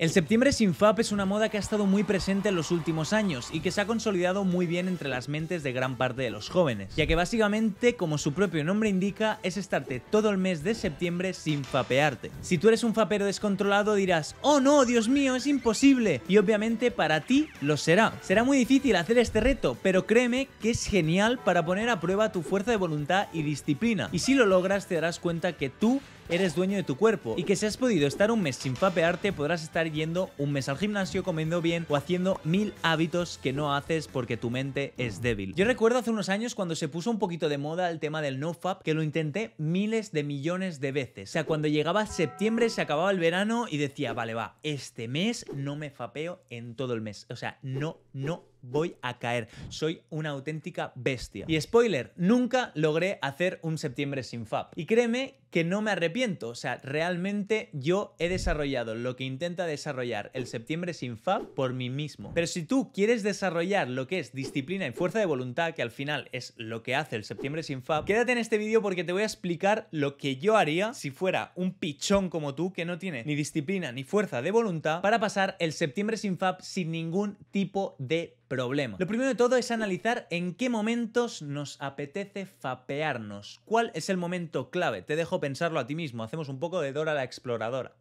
El septiembre sin FAP es una moda que ha estado muy presente en los últimos años y que se ha consolidado muy bien entre las mentes de gran parte de los jóvenes, ya que básicamente, como su propio nombre indica, es estarte todo el mes de septiembre sin fapearte. Si tú eres un fapero descontrolado dirás, oh no, Dios mío, es imposible, y obviamente para ti lo será. Será muy difícil hacer este reto, pero créeme que es genial para poner a prueba tu fuerza de voluntad y disciplina, y si lo logras te darás cuenta que tú eres dueño de tu cuerpo y que si has podido estar un mes sin fapearte, podrás estar yendo un mes al gimnasio, comiendo bien o haciendo mil hábitos que no haces porque tu mente es débil. Yo recuerdo hace unos años cuando se puso un poquito de moda el tema del no fap que lo intenté miles de millones de veces. O sea, cuando llegaba septiembre se acababa el verano y decía, vale, va, este mes no me fapeo en todo el mes. O sea, no, no, voy a caer. Soy una auténtica bestia. Y spoiler, nunca logré hacer un septiembre sin Fab. Y créeme que no me arrepiento. O sea, realmente yo he desarrollado lo que intenta desarrollar el septiembre sin Fab por mí mismo. Pero si tú quieres desarrollar lo que es disciplina y fuerza de voluntad, que al final es lo que hace el septiembre sin Fab, quédate en este vídeo porque te voy a explicar lo que yo haría si fuera un pichón como tú que no tiene ni disciplina ni fuerza de voluntad para pasar el septiembre sin Fab sin ningún tipo de problema. Lo primero de todo es analizar en qué momentos nos apetece fapearnos. ¿Cuál es el momento clave? Te dejo pensarlo a ti mismo. Hacemos un poco de Dora la Exploradora.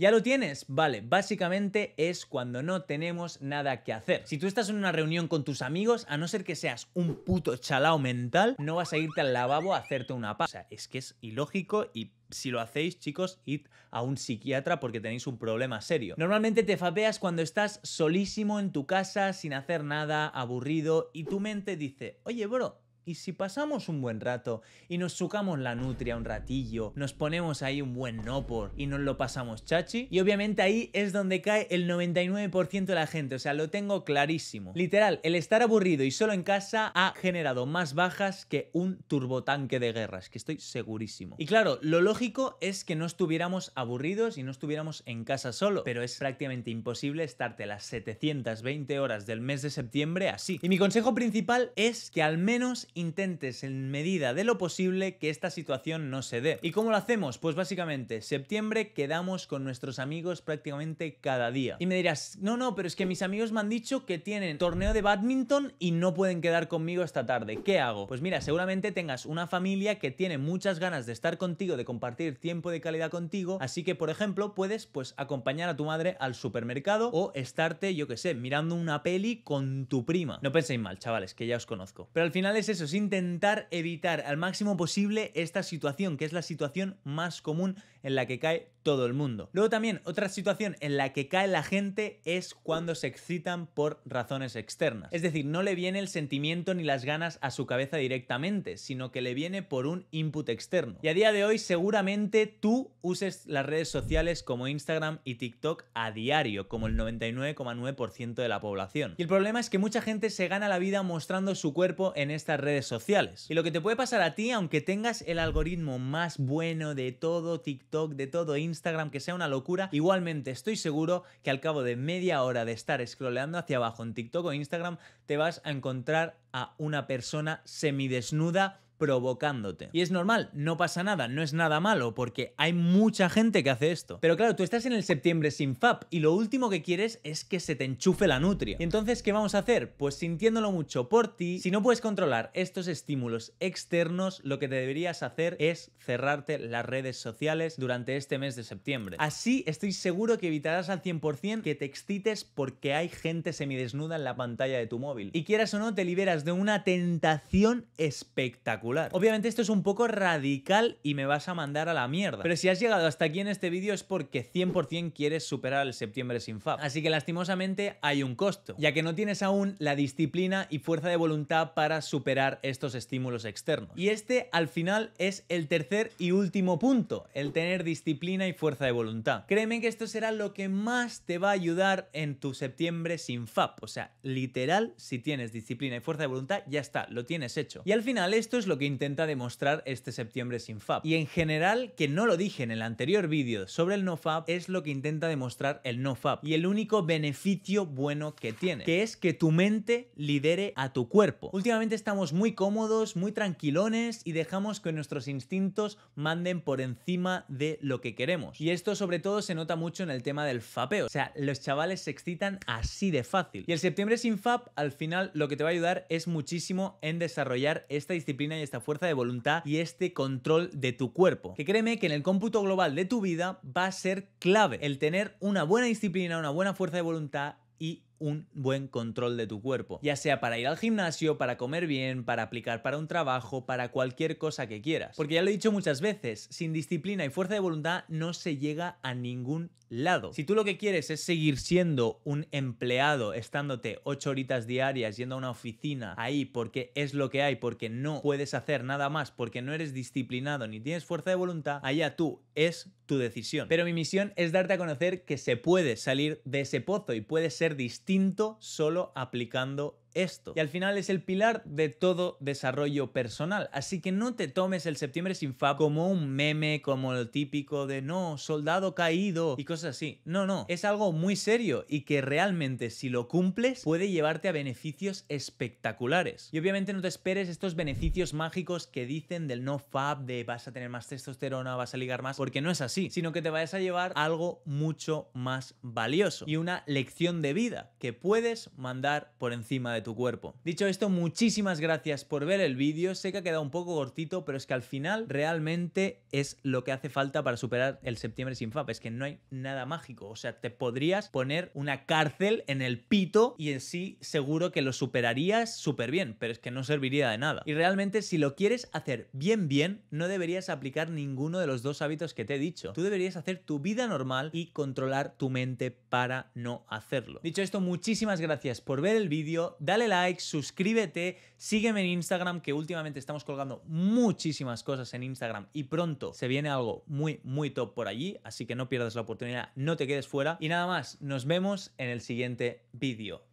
¿Ya lo tienes? Vale, básicamente es cuando no tenemos nada que hacer. Si tú estás en una reunión con tus amigos, a no ser que seas un puto chalao mental, no vas a irte al lavabo a hacerte una pausa. O sea, es que es ilógico y si lo hacéis, chicos, id a un psiquiatra porque tenéis un problema serio. Normalmente te fapeas cuando estás solísimo en tu casa, sin hacer nada, aburrido, y tu mente dice, oye, bro, y si pasamos un buen rato y nos sucamos la nutria un ratillo, nos ponemos ahí un buen no por y nos lo pasamos chachi, y obviamente ahí es donde cae el 99% de la gente, o sea, lo tengo clarísimo. Literal, el estar aburrido y solo en casa ha generado más bajas que un turbotanque de guerras, que estoy segurísimo. Y claro, lo lógico es que no estuviéramos aburridos y no estuviéramos en casa solo, pero es prácticamente imposible estarte las 720 horas del mes de septiembre así. Y mi consejo principal es que al menos intentes en medida de lo posible que esta situación no se dé. ¿Y cómo lo hacemos? Pues básicamente, septiembre quedamos con nuestros amigos prácticamente cada día. Y me dirás, no, no, pero es que mis amigos me han dicho que tienen torneo de badminton y no pueden quedar conmigo esta tarde. ¿Qué hago? Pues mira, seguramente tengas una familia que tiene muchas ganas de estar contigo, de compartir tiempo de calidad contigo, así que por ejemplo puedes pues acompañar a tu madre al supermercado o estarte, yo que sé, mirando una peli con tu prima. No penséis mal, chavales, que ya os conozco. Pero al final es eso, intentar evitar al máximo posible esta situación, que es la situación más común en la que cae todo el mundo. Luego también otra situación en la que cae la gente es cuando se excitan por razones externas. Es decir, no le viene el sentimiento ni las ganas a su cabeza directamente, sino que le viene por un input externo. Y a día de hoy seguramente tú uses las redes sociales como Instagram y TikTok a diario, como el 99,9% de la población. Y el problema es que mucha gente se gana la vida mostrando su cuerpo en estas redes sociales. Y lo que te puede pasar a ti, aunque tengas el algoritmo más bueno de todo TikTok, de todo Instagram, Instagram que sea una locura. Igualmente estoy seguro que al cabo de media hora de estar scrolleando hacia abajo en TikTok o Instagram te vas a encontrar a una persona semidesnuda provocándote. Y es normal, no pasa nada, no es nada malo, porque hay mucha gente que hace esto. Pero claro, tú estás en el septiembre sin FAP y lo último que quieres es que se te enchufe la nutria. Y entonces, ¿qué vamos a hacer? Pues sintiéndolo mucho por ti, si no puedes controlar estos estímulos externos, lo que te deberías hacer es cerrarte las redes sociales durante este mes de septiembre. Así estoy seguro que evitarás al 100% que te excites porque hay gente semidesnuda en la pantalla de tu móvil. Y quieras o no, te liberas de una tentación espectacular. Obviamente esto es un poco radical y me vas a mandar a la mierda. Pero si has llegado hasta aquí en este vídeo es porque 100% quieres superar el septiembre sin FAP. Así que lastimosamente hay un costo, ya que no tienes aún la disciplina y fuerza de voluntad para superar estos estímulos externos. Y este al final es el tercer y último punto, el tener disciplina y fuerza de voluntad. Créeme que esto será lo que más te va a ayudar en tu septiembre sin FAP. O sea, literal, si tienes disciplina y fuerza de voluntad, ya está, lo tienes hecho. Y al final esto es lo que intenta demostrar este septiembre sin FAB. Y en general, que no lo dije en el anterior vídeo sobre el no fab es lo que intenta demostrar el no fab Y el único beneficio bueno que tiene, que es que tu mente lidere a tu cuerpo. Últimamente estamos muy cómodos, muy tranquilones y dejamos que nuestros instintos manden por encima de lo que queremos. Y esto sobre todo se nota mucho en el tema del fapeo. O sea, los chavales se excitan así de fácil. Y el septiembre sin FAB, al final, lo que te va a ayudar es muchísimo en desarrollar esta disciplina y esta fuerza de voluntad y este control de tu cuerpo. Que créeme que en el cómputo global de tu vida va a ser clave el tener una buena disciplina, una buena fuerza de voluntad y un buen control de tu cuerpo, ya sea para ir al gimnasio, para comer bien, para aplicar para un trabajo, para cualquier cosa que quieras. Porque ya lo he dicho muchas veces, sin disciplina y fuerza de voluntad no se llega a ningún lado. Si tú lo que quieres es seguir siendo un empleado, estándote ocho horitas diarias yendo a una oficina ahí porque es lo que hay, porque no puedes hacer nada más, porque no eres disciplinado ni tienes fuerza de voluntad, allá tú es tu decisión. Pero mi misión es darte a conocer que se puede salir de ese pozo y puede ser distinto Tinto solo aplicando esto. Y al final es el pilar de todo desarrollo personal. Así que no te tomes el septiembre sin fab como un meme, como el típico de no, soldado caído y cosas así. No, no. Es algo muy serio y que realmente si lo cumples puede llevarte a beneficios espectaculares. Y obviamente no te esperes estos beneficios mágicos que dicen del no fab, de vas a tener más testosterona, vas a ligar más, porque no es así, sino que te vayas a llevar algo mucho más valioso y una lección de vida que puedes mandar por encima de tu cuerpo. Dicho esto, muchísimas gracias por ver el vídeo. Sé que ha quedado un poco cortito, pero es que al final realmente es lo que hace falta para superar el septiembre sin FAP. Es que no hay nada mágico. O sea, te podrías poner una cárcel en el pito y en sí seguro que lo superarías súper bien, pero es que no serviría de nada. Y realmente si lo quieres hacer bien bien, no deberías aplicar ninguno de los dos hábitos que te he dicho. Tú deberías hacer tu vida normal y controlar tu mente para no hacerlo. Dicho esto, muchísimas gracias por ver el vídeo dale like, suscríbete, sígueme en Instagram, que últimamente estamos colgando muchísimas cosas en Instagram y pronto se viene algo muy, muy top por allí, así que no pierdas la oportunidad, no te quedes fuera. Y nada más, nos vemos en el siguiente vídeo.